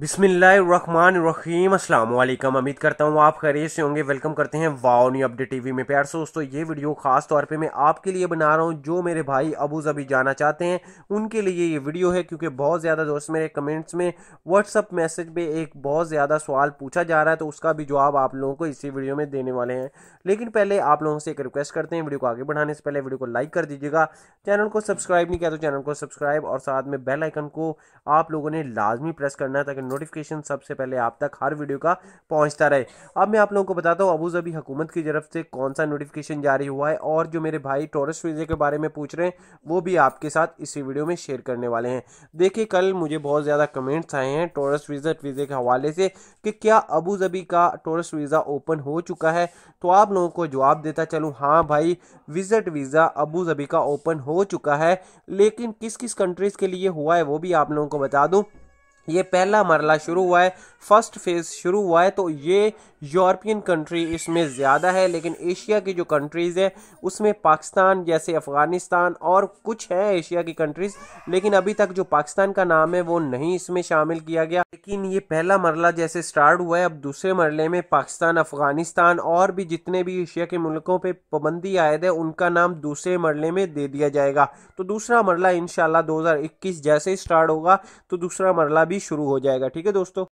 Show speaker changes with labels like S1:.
S1: बिसमीम अल्लाम अमीद करता हूँ आप खरे से होंगे वेलकम करते हैं वाओ न्यू अपडेट टीवी में प्यार से दोस्तों ये वीडियो खास तौर पे मैं आपके लिए बना रहा हूँ जो मेरे भाई अबू जबी जाना चाहते हैं उनके लिए ये वीडियो है क्योंकि बहुत ज़्यादा दोस्त मेरे कमेंट्स में व्हाट्सअप मैसेज पर एक बहुत ज़्यादा सवाल पूछा जा रहा है तो उसका भी जवाब आप लोगों को इसी वीडियो में देने वाले हैं लेकिन पहले आप लोगों से एक रिक्वेस्ट करते हैं वीडियो को आगे बढ़ाने से पहले वीडियो को लाइक कर दीजिएगा चैनल को सब्सक्राइब नहीं किया तो चैनल को सब्सक्राइब और साथ में बेलाइकन को आप लोगों ने लाजमी प्रेस करना है ताकि नोटिफिकेशन सबसे पहले आप तक हर वीडियो का पहुंचता रहे अब मैं आप लोगों को बताता हूँ जबी हुकूमत की तरफ से कौन सा नोटिफिकेशन जारी हुआ है और जो मेरे भाई टोरस वीज़े के बारे में पूछ रहे हैं वो भी आपके साथ इसी वीडियो में शेयर करने वाले हैं देखिए कल मुझे बहुत ज़्यादा कमेंट्स आए हैं टोरस वीज़ा वीज़े के हवाले से कि क्या अबू जबी का टोरस वीज़ा ओपन हो चुका है तो आप लोगों को जवाब देता चलूँ हाँ भाई विज़िट वीज़ा अबू जबी का ओपन हो चुका है लेकिन किस किस कंट्रीज़ के लिए हुआ है वो भी आप लोगों को बता दूँ ये पहला मरला शुरू हुआ है फर्स्ट फेज़ शुरू हुआ है तो ये यूरोपियन कंट्री इसमें ज़्यादा है लेकिन एशिया की जो कंट्रीज़ है उसमें पाकिस्तान जैसे अफ़गानिस्तान और कुछ हैं एशिया की कंट्रीज़ लेकिन अभी तक जो पाकिस्तान का नाम है वो नहीं इसमें शामिल किया गया लेकिन ये पहला मरला जैसे स्टार्ट हुआ है अब दूसरे मरले में पाकिस्तान अफ़गानिस्तान और भी जितने भी एशिया के मुल्कों पर पाबंदी आयद है उनका नाम दूसरे मरले में दे दिया जाएगा तो दूसरा मरला इन 2021 जैसे स्टार्ट होगा तो दूसरा मरला भी शुरू हो जाएगा ठीक है दोस्तों